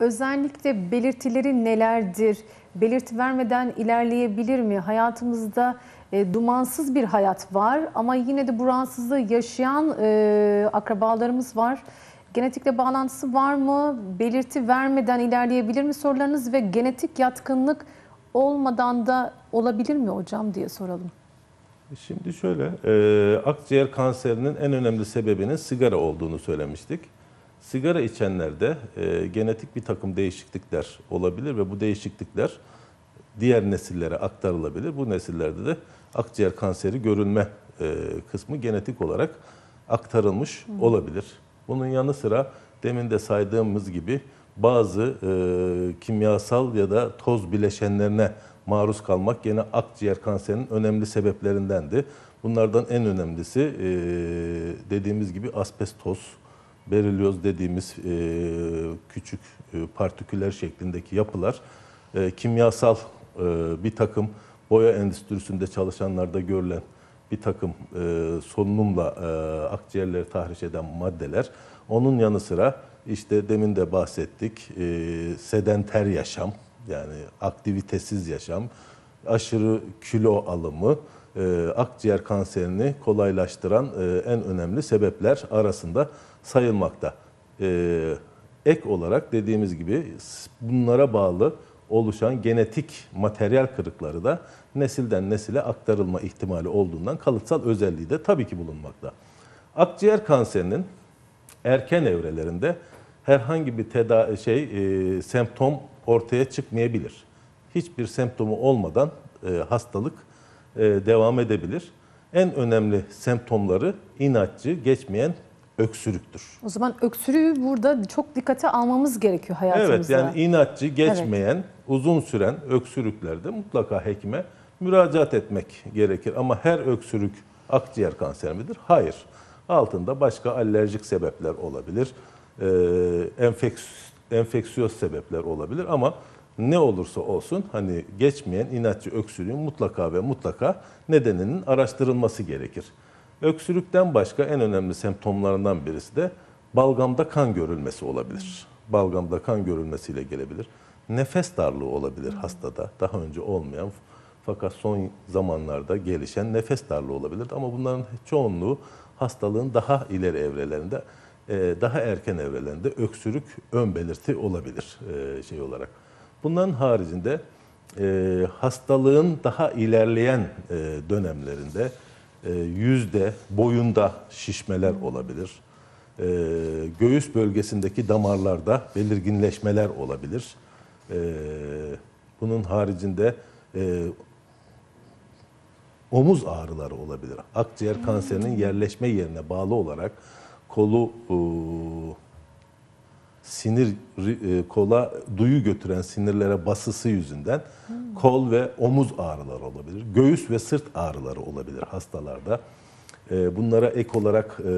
Özellikle belirtileri nelerdir? Belirti vermeden ilerleyebilir mi? Hayatımızda e, dumansız bir hayat var ama yine de bu rahatsızlığı yaşayan e, akrabalarımız var. Genetikle bağlantısı var mı? Belirti vermeden ilerleyebilir mi sorularınız ve genetik yatkınlık olmadan da olabilir mi hocam diye soralım. Şimdi şöyle, e, akciğer kanserinin en önemli sebebinin sigara olduğunu söylemiştik. Sigara içenlerde e, genetik bir takım değişiklikler olabilir ve bu değişiklikler diğer nesillere aktarılabilir. Bu nesillerde de akciğer kanseri görülme e, kısmı genetik olarak aktarılmış Hı. olabilir. Bunun yanı sıra demin de saydığımız gibi bazı e, kimyasal ya da toz bileşenlerine maruz kalmak gene akciğer kanserinin önemli sebeplerindendi. Bunlardan en önemlisi e, dediğimiz gibi asbestoz, berilyoz dediğimiz e, küçük e, partiküler şeklindeki yapılar e, kimyasal e, bir takım boya endüstrisinde çalışanlarda görülen bir takım e, solunumla e, akciğerleri tahriş eden maddeler. Onun yanı sıra işte demin de bahsettik e, sedenter yaşam yani aktivitesiz yaşam, aşırı kilo alımı, e, akciğer kanserini kolaylaştıran e, en önemli sebepler arasında sayılmakta. E, ek olarak dediğimiz gibi bunlara bağlı oluşan genetik materyal kırıkları da nesilden nesile aktarılma ihtimali olduğundan kalıtsal özelliği de tabii ki bulunmakta. Akciğer kanserinin erken evrelerinde herhangi bir teda şey e, semptom ortaya çıkmayabilir. Hiçbir semptomu olmadan e, hastalık e, devam edebilir. En önemli semptomları inatçı, geçmeyen öksürüktür. O zaman öksürüğü burada çok dikkate almamız gerekiyor hayatımızda. Evet yani inatçı, geçmeyen, evet. uzun süren öksürüklerde mutlaka hekime müracaat etmek gerekir. Ama her öksürük akciğer kanseri midir? Hayır. Altında başka alerjik sebepler olabilir, ee, enfeks, enfeksiyöz sebepler olabilir ama ne olursa olsun hani geçmeyen inatçı öksürüğün mutlaka ve mutlaka nedeninin araştırılması gerekir. Öksürükten başka en önemli semptomlarından birisi de balgamda kan görülmesi olabilir. Balgamda kan görülmesiyle gelebilir. Nefes darlığı olabilir hmm. hastada. Daha önce olmayan fakat son zamanlarda gelişen nefes darlığı olabilir. Ama bunların çoğunluğu hastalığın daha ileri evrelerinde, e, daha erken evrelerinde öksürük ön belirti olabilir e, şey olarak. Bunların haricinde e, hastalığın daha ilerleyen e, dönemlerinde e, yüzde, boyunda şişmeler olabilir. E, göğüs bölgesindeki damarlarda belirginleşmeler olabilir. E, bunun haricinde e, omuz ağrıları olabilir. Akciğer kanserinin yerleşme yerine bağlı olarak kolu e, sinir e, kola duyu götüren sinirlere basısı yüzünden hmm. kol ve omuz ağrıları olabilir. Göğüs ve sırt ağrıları olabilir hastalarda. E, bunlara ek olarak e,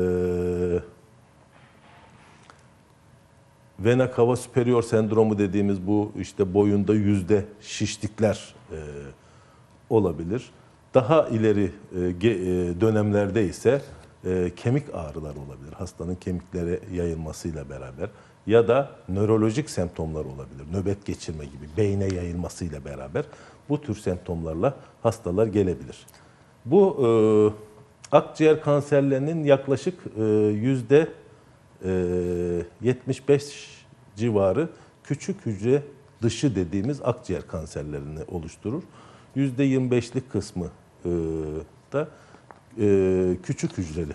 vena cava superior sendromu dediğimiz bu işte boyunda yüzde şişlikler e, olabilir. Daha ileri e, e dönemlerde ise e, kemik ağrılar olabilir. Hastanın kemiklere yayılmasıyla beraber ya da nörolojik semptomlar olabilir. Nöbet geçirme gibi beyne yayılmasıyla beraber bu tür semptomlarla hastalar gelebilir. Bu e, akciğer kanserlerinin yaklaşık e, yüzde e, 75 civarı küçük hücre dışı dediğimiz akciğer kanserlerini oluşturur. Yüzde %25'lik kısmı e, da e, küçük hücreli.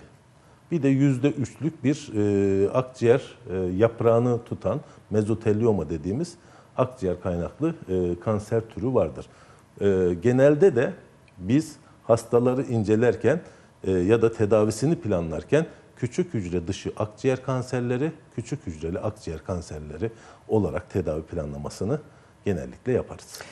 Bir de yüzde üçlük bir e, akciğer e, yaprağını tutan mezotelioma dediğimiz akciğer kaynaklı e, kanser türü vardır. E, genelde de biz hastaları incelerken e, ya da tedavisini planlarken küçük hücre dışı akciğer kanserleri, küçük hücreli akciğer kanserleri olarak tedavi planlamasını genellikle yaparız.